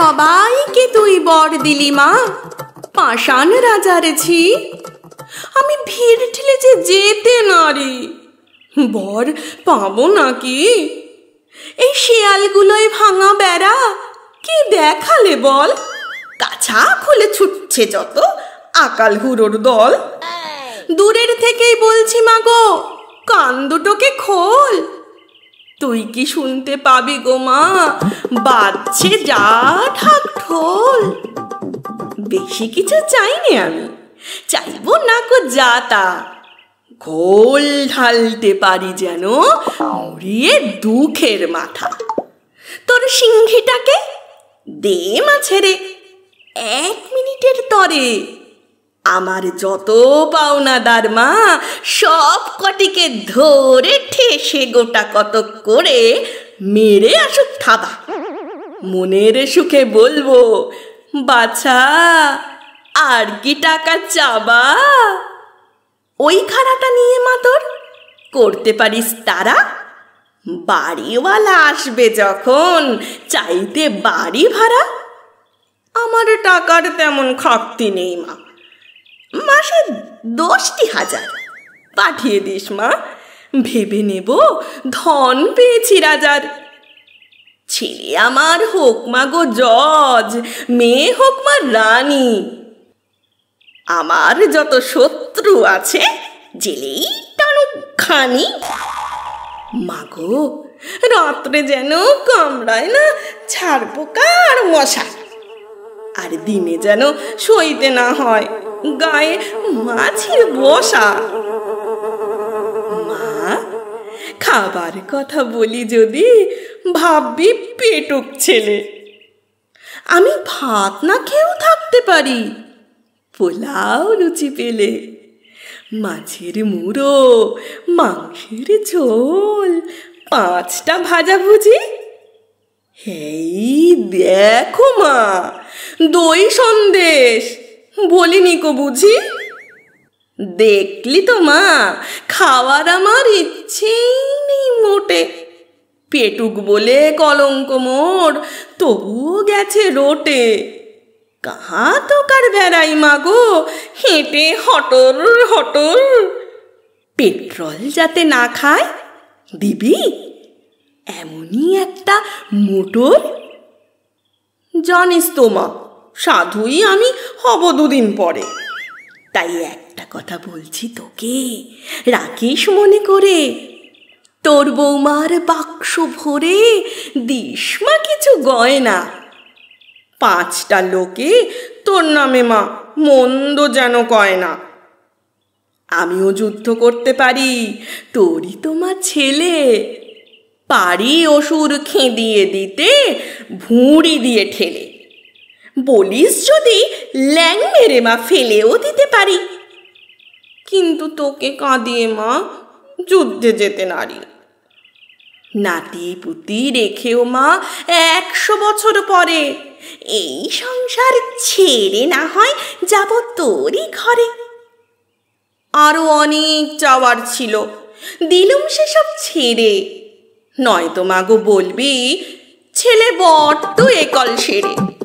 সবাইকে তুই বর দিলি মা পাষাণ রাজার ছি আমি ভিড় ঠেলে যে যেতে নারি বর পাবো নাকি এই শেয়ালগুলোয় ভাঙা বেড়া কি দেখালে বল কাছা খুলে ছুটছে যত আকাল হুরোর দল দূরের থেকেই বলছি মাগো কান দুটোকে খোল তুই কি শুনতে পাবি গো মা বাজছে যা ঠাক ঢোল বেশি কিছু চাইনি আমি চাইবো না কো যা তা ঘোল ঢালতে পারি যেন মরিয়ে দুঃখের মাথা তোর সিংহিটাকে দে মাছেরে এক মিনিটের তরে আমার যত পাওনাদার মা সব কটিকে ধরে ঠেসে গোটা কত করে মেরে আসুক থাবা মনের সুখে বলবো বাছা আর কি টাকা চাবা ওই খাড়াটা নিয়ে মা তোর করতে পারিস তারা বাড়িওয়ালা আসবে যখন চাইতে বাড়ি ভাড়া আমার টাকার তেমন খাকতি নেই মা মাসে দশটি হাজার পাঠিয়ে দিস মা ভেবে নেব ধন পেয়েছি রাজার ছেলে আমার হোক মা গো জজ মেয়ে হোক মা রানী আমার যত শত্রু আছে জেলেই টানুক খানি মাগো রাত্রে যেন কামড়ায় না ছাড় পোকা আর মশা আর দিনে যেন সইতে না হয় গায়ে মাছির বসা মা খাবার কথা বলি যদি ভাববি পেটুক ছেলে আমি ভাত না খেয়েও থাকতে পারি পোলাও রুচি পেলে মাছের মুড়ো মাংসের ঝোল পাঁচটা ভাজাভুজি হেই দেখো মা দই সন্দেশ বলিনি কো বুঝি দেখলি তো মা খাওয়ার আমার ইচ্ছেই নেই মোটে পেটুক বলে কলঙ্ক মোর তবুও গেছে রোটে কাহা তো কার বেড়াই মাগো হেঁটে হটর হটর পেট্রোল যাতে না খায় দিবি এমনই একটা মোটর জানিস তো মা সাধুই আমি হব দুদিন পরে তাই একটা কথা বলছি তোকে রাখিস মনে করে তোর বৌমার বাক্স ভরে দিস মা কিছু গয়না পাঁচটা লোকে তোর নামে মা মন্দ যেন কয় না আমিও যুদ্ধ করতে পারি তোরই তোমার ছেলে পারি অসুর খেঁদিয়ে দিতে ভুঁড়ি দিয়ে ঠেলে বলিস যদি ল্যাং মেরে মা ফেলেও দিতে পারি কিন্তু তোকে কাঁদিয়ে মা যুদ্ধে যেতে নারি নাতি পুতি রেখেও মা একশো বছর পরে এই সংসার ছেড়ে না হয় যাব তোরই ঘরে আরও অনেক চাওয়ার ছিল দিলুম সেসব ছেড়ে নয়তো মাগো বলবি ছেলে বড্ড একল সেরে